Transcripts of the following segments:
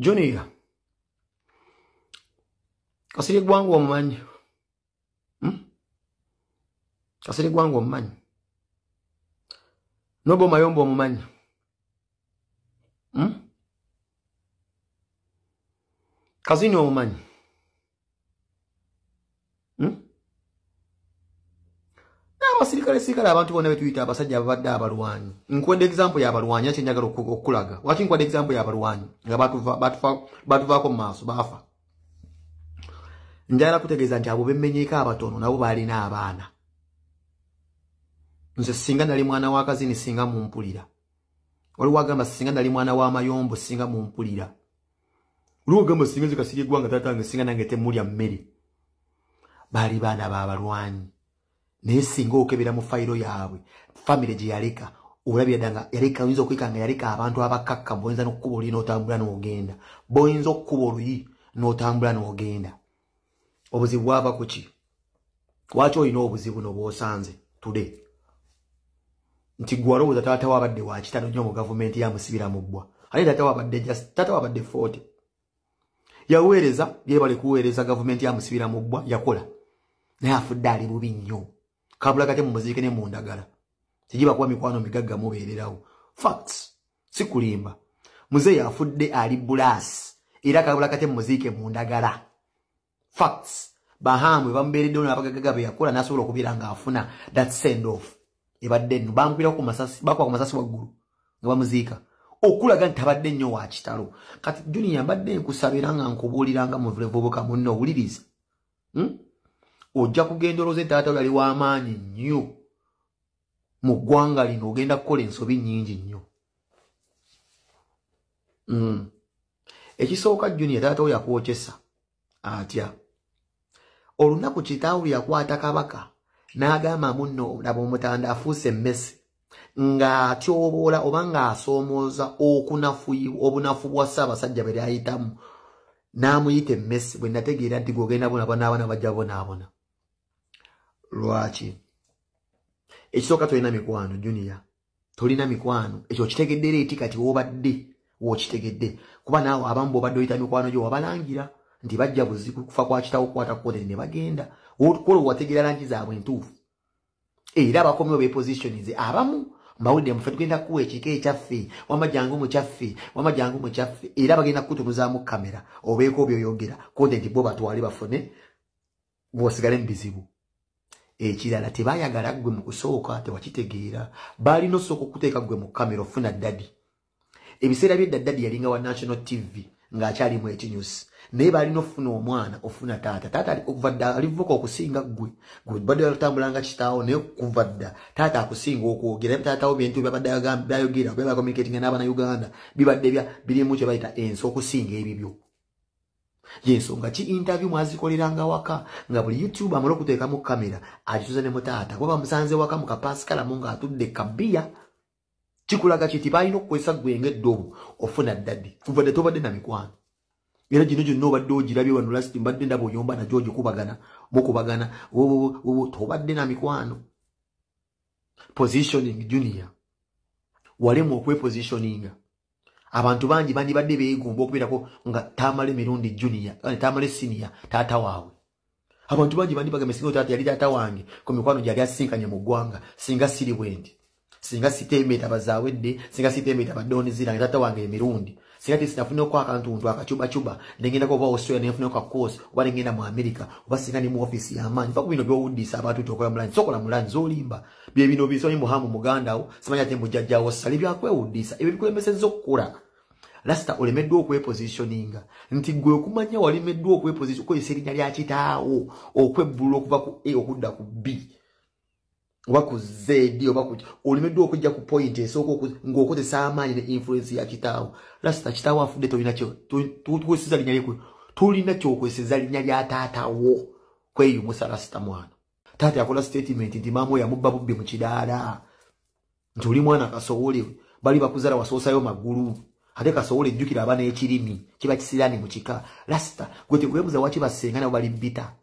Joniya, kasiri gwangu omumanyi. Hmm? Kasiri gwangu omumanyi. Nobo mayombo omumanyi. Hmm? Kazini omumanyi. abasirikale sirikale abantu bonna betuyita abasajja ababadde abalwanyi nkwedde egizampu yabalwanyi a kyenjagala okulaga lwaki nkwadde egizampu yabalwanyi nga batuvaako mu maaso baafa njagala kutegeeza nti abo bemmenyeeko abatono nabo balina abaana nze singa nali mwana wa kazini singa mumpulira waliwo agamba singa nali mwana wa mayombo singa mumpulira waliwo agamba singa nze kasiri eggwanga tatange singa nange temulya mmere baali baana babalwanyi naye singa okebera mu fayiro yaabwe famire gye yaleka olabira dda nga yaleka oyinza okwika nga yaleka abantu abakakka boyinza n'okukuba oluyi n'otambula n'ogenda boyinza okukuba oluyi n'otambula n'ogenda obuzibu bwava ku ki lwaki olina obuzibu nobwosanze tule nti gwe walowooza taata waabadde wakitano nnyo mu gavumenti yamusibira mu bwa ate taata wabadde jasi taata wabadde foti yaweereza yebale kuweereza gavumenti yamusibira mu bwa yakola naye afudde ali bubi nnyo kabulaga te mumuzike ne mundagala tegiba kuba mikwano migagga mubeererawo facts sikulimba muzeeyi afudde ali bulas era kabulaga te mumuzike mundagala facts bahambwe bamubeereddewo nabagagaga beyakola nasobola okubeera ngaafuna that send off ebadde nno bankubirabakuba ku masasi waggulu nga bamuziika okulaga nti tabadde nnyo wa kitalo kati juniya mbadde nkusabira nga nkubuuliranga muvubuka munno owuliriza hmm? ojja kugenda olowooza nti taata yali w'amaanyi nnyo mu ggwanga lino ogenda kukola ensobi nnyingi nnyo mm. ekisooka juniya taata oyo yakwokyesa atya olunaku kitaawe yakwata kabaka n'agamba munno laba omutanda afuuse emmese ng'atyoboola oba ng'asoomooza obunafu bwa ssaabasajja bwe lyayitamu n'amuyita emmese bwe nategeera nti geogenda bonabonaabona bajja bonaabona lwaki ekisooka tolina mikwano junia tolina mikwano ekyo okitegedde reeti kati wobadde wokitegedde kuba naawe abamu bobadde oyita mikwano gyo wabalangira nti bajja buziku kufa kwa kitawo kukwata kukolere ne bagenda kola wategera langi zaabwe entuufu era abakomeo bepositionize abamu mbawulidde mufe tugenda kukuwa ekika ekyaffe wama jangu mukyaffe wama jangu mukyaffe era bagenda kukutunuzaamu kamera obeeko byoyogera kontenti bo batwale bafune bosigale mu bizibu ekirala tebayagala ggwe mu kusooka tewakitegeera baalina osooka okuteeka ggwe mu kamera ofuna daddi ebiseera byedda daddi yalinga wa national tv ng'akyalimu ekinews naye baalina ofuna omwana ofuna taata taata kuva dda alivuka okusinga ggwe gwebadde atambulanga kitaawo naye kuva dda taata akusinga okwogera taatawo bintu byabadde byayogera byabacommunicatinga n'abanauganda bibadde bya birimu kye bayita ensi okusinga ebibyo yensonga ki intavyu mwazikoleranga waka nga buli youtube amala okuteekamu kamera agituza ne mutaata kuba bamusanze waka mukapaasikalamu ng'atudde kabiya kikulaga kiti balina okukozesa gwe ngaeddobo ofuna ddadi kuvadde tobadde na mikwano era gino gyonna obadde ogirabye wano lasiti mbadde ndaba oyomba najo ogikubagana mukubagana wobwo tobadde na mikwano positioning junior walemu okwepositioninga abantu bangi bandibadde beegomba okubeerako nga tamale mirundi juniatamale eh, siniya taata waabwe abantu bangi bandibagamasingaotaatayali taata wange ku mikwano gyali asinkanye mu ggwanga singa siri bwendi singa sitemeetabazaawedde singa sitemeetabaddoonizirange taata wange emirundi sikati sinafuna kwa akantuntu chuba ndengenda kwa australia nefuna kwa course oba ndengenda mu america oba sikani mu office ya amanyi mpaka bino byoudisa abantu tokola mulanzi sokola mulanzi olimba bye bino ni muhamu muganda wo simanya tembo jajjawo sali byakwewudisa ebyo bikulembesezza okukula lasita olemeddwa okwepositioninga nti gwe kumanya okumanya walemeddwa okweposition okozesa erinnya lya kitaawo okwebbulula okuva ku a e, okudda ku b oba ku zeedi oba olemeddwa okujja ku point esooka ng'okozesa amaanyi ne influensi ya kitaawo lasta kitaawo afudde tolinakyotukozeseza linnya lye tulina kyokozeseza linnya lya taatawo kweyumusa lasta mwana taata yakola statement nti maama oyo amubba bubbi mu kidaala nti oli mwana kasowole bali bakuzala wasoosayo maggulu ate kasowole ejjukira aba n'ekirimi kiba kisiraani mu kika lasta gwe tekwebuza waki basenga nabo bali bita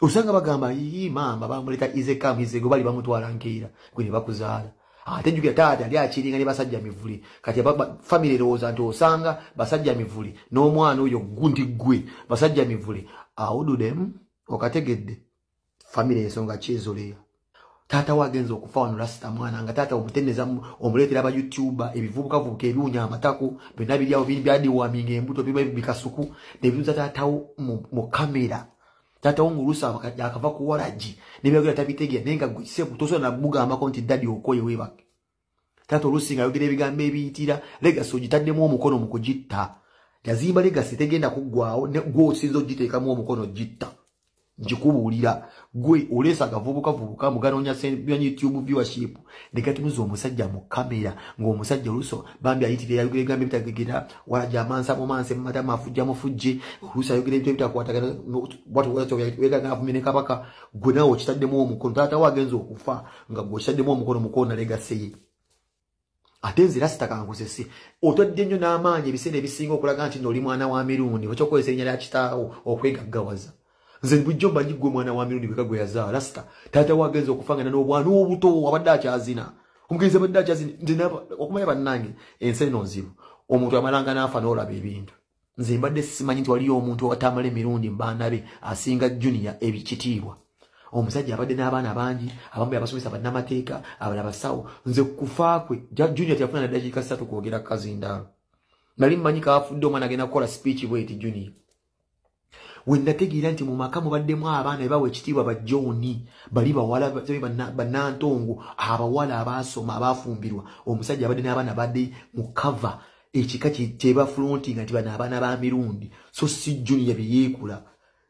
osanga bagamba ii mamba bamuleta izekamu izego bali bamutwala nkeera gwe ne bakuzaala ate jjukira taata yali akiringa ne basajja mivuli kati famiry erowooza nti osanga basajja mivuli n'omwana oyo gundi gwe basajja mivuli awududem okategedde famiry ensonga kyezoleya taata wagenza okufa wano lasita mwana nga taata omutendeza omuleetera abayoutube ebivubukavubuka ebiwunya amataku byonna biryawo byadiwaminga embuto bibikasuku nebiuza taatawo mu kamera tata wongulusa yakava kuwaraji nebyogera tabitegeera naye nga gusebu tosobola nagugambako nti daddy okoye webake tata olusi nga yogera ebigambo ebiyitira legasi ogitaddemu omukono mu kugitta yazimba legasi tegenda kuggwawo gwosinza ogiteekamu omukono ogitta Jikubulira gwe olesa gavubuka vubuka muganonya sen YouTube viewership negatumuzo omusajja mu kamera ngo omusajja ruso bambi ayitire yagirega mbita gigira wala jamansa mu manse mata mafuja mufuji ruso ayogire mbita mbita kuwataka watu wato wega ngafu mine kapaka gwe na ochitadde mu omukono tata wagenzo okufa nga gwe ochitadde mu omukono mukono na lega seyi atenzi rasta kangusese otodde nnyo na amanyi bisere bisinga okulaga nti noli mwana wa mirundi okwesenya lachitao okwegagawaza Nze bujjo mbanyi gwe mwana wa mirundi mweka gwe yazaa. Rasta. Tata wagenza okufangana n'obwana obuto wabadde akyazina. Omugenzi abadde akyazina. Nze naba okumanya bannange ensi eno nzibu. Omuntu amalanga n'afa n'olaba ebintu. Nze mbadde simanyi nti waliyo omuntu owatamala emirundi mbaana be asinga junior ebikitiibwa. omusajja abadde n'abaana bangi abamu yabasomesa bannamateeka abala basawo nze kufa kwe junior teyafuna na dakiika ssatu kwogera kazindaalo nali mmanyi kaafudde omwana agenda kukola speech bweti junior wendategeera nti mumaka mubaddemu abaana ebawa ekitiibwa bajoni bali bawala bannantongo abawala abasoma abafumbirwa omusajja abadde n'abaana badde mukava ekika kyebafulontinga nti bano abaana ba mirundi so si juniya byeyeekula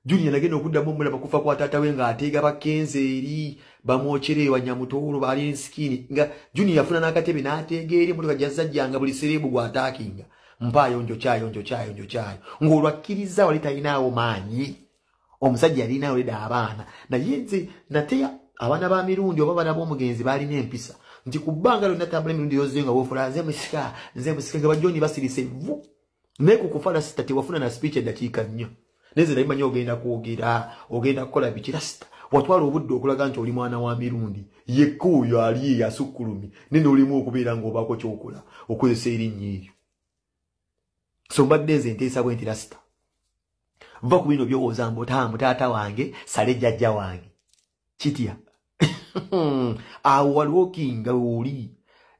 juniya nagenda okuddamu omulaba kufa kwataatawe ng'ateega bakenze eri bamwokyerewa nyamutoolo baali ensikini nga juniya yafuna n'akatebe n'ateega eri emotoka jazza jjanga buli sereebu gwataakinga mpaayonjo kyayonjo kyayonjo kyayo ng'olwakkiriza wali talinaawo maanyi omusajja yalinaawo leda abaana naye nze nateya abaana ba mirundi oba baana b'omugenzi baalina empisa nti ku bbanga lyonna tambula emirundi yozze nga wofula nze musika nze musika nga bajoni basirisa evvu naye ku kufa lasita tewafuna na spiici eddakiika nnyo naye ze nabimanyi ogenda kwogera ogenda kukola biki lasita watwala obudde okulaga nti oli mwana wa mirundi yekka oyo aliye asukkulumi ne noolimu okubeera ng'obaako kyokola okozesa erinnya eryo sombadde nze nteesa bwente rasita va ku bino byowooza mbutaamu taata wange sale jjajja wange kitya awo waliwokinga oli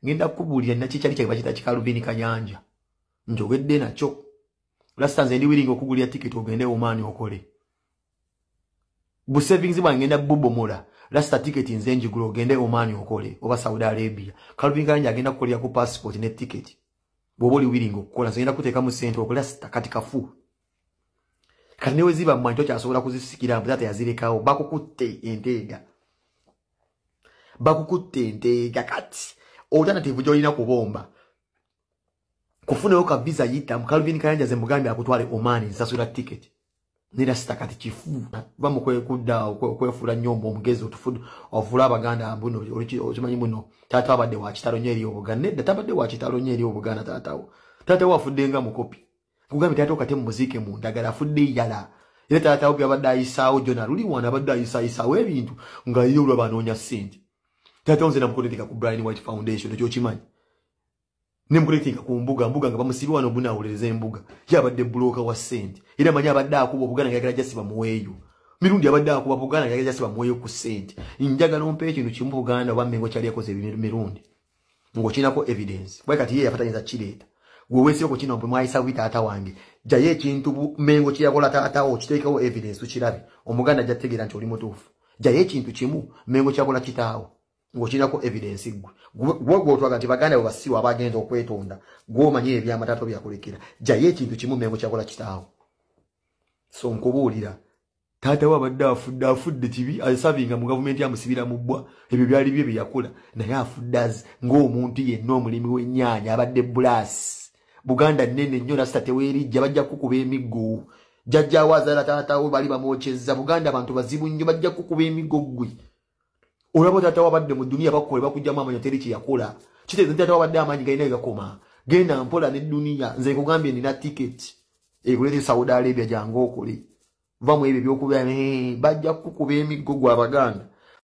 ngenda kukubuulira nnaki kyali kyange bakita kikaluvini kanyanja njogedde nakyo rasita nze ndi wiringa okugulira tiketi ogendewo maani okole busavings bwange ngenda bubomola rasita tiketi nze njigula ogendewo maani okole oba saudi arabia kaluvini kanyanja agenda kukolera ku passipoti ne tiketi bwoba oli wiringa okukola zoyinza kuteekamu sente okola kati kafu kati newe ziba mumanyi tokyasobola kuzisikira mbu zata yazirekawo bakukutte enteega bakukutte enteega kati olutanativu gyolina kubomba kufunayo ka visa yitamu calvin kayanja ze mugambi akutwale omaani nsasula tiketi nira sitaka tikifu bamukoye kudda okwefula nnyo mbo mugezi otufudu ofula abaganda abuno oluchi ozimanyi muno tata abadde wa kitalo nyeri obuganda tata abadde wa kitalo nyeri obuganda tata wo tata wa fudenga mukopi kugambi tata okate muziki mu ndagala fudde yala ile tata wa abadde isao jona ruli wana abadde isa isa we bintu nga iyo lwa banonya sente tata onze na mukodi ka ku Brian White Foundation ocho chimanyi ne mukulekitinga ku mbuga mbuga nga bamusibi wano buna awulereza embuga ye abadde bulooka wa ssente era amanyi abadde akuba obuganda nga yagala jasi bamuweeyo mirundi abadde akuba buganda nga yagala jasi bamuweeyo ku ssente njagala ompe ekintu kimu buganda oba mmengo kyali yakoze emirundi ng'okinako evidensi kuba kati ye yafatanyiza kireeta weweesiba ku kino bwemwayisa bwi taata wange jayo ekintu mmengo kye yakola taatawo okiteekawo evidensi tukirabe omuganda ajja tutegeera nti oli mutuufu jayo ekintu kimu mmengo kyakola kitaawo ngaokirako evidensi gwe gwogwotwaga nti baganda bwe basiwa abagenza okwetonda gwomanyi ebyamatato byakulekera jaye ekintu kimu mengo kyakola kitaawo so nkubuulira taata we abadde afudde afudde kibi asavinga mu gavumenti amusibira mu bwa ebyo byali bye byeyakola naye afudde azi ng'omuntu yenna omulimi w'ennyaanya abadde bulaasi buganda nnene nnyo nasita teweerijja bajja kukuba emiggo jajjawo azaala taatawo bali bamwokyezza buganda abantu bazibu nnyo bajja kukuba emigo gwe olaba taata wabadde mu duniya bakkola bakujjamu amanyi teri kyeyakola kitegeeza taata wabadde amaanyi galina egakoma genda mpola ne duniya nze nkugambye nina tiketi ekulete saudi arabia gyange okole vamu ebyo byokuba eh, bajja kukukuba emiggo gw abaganda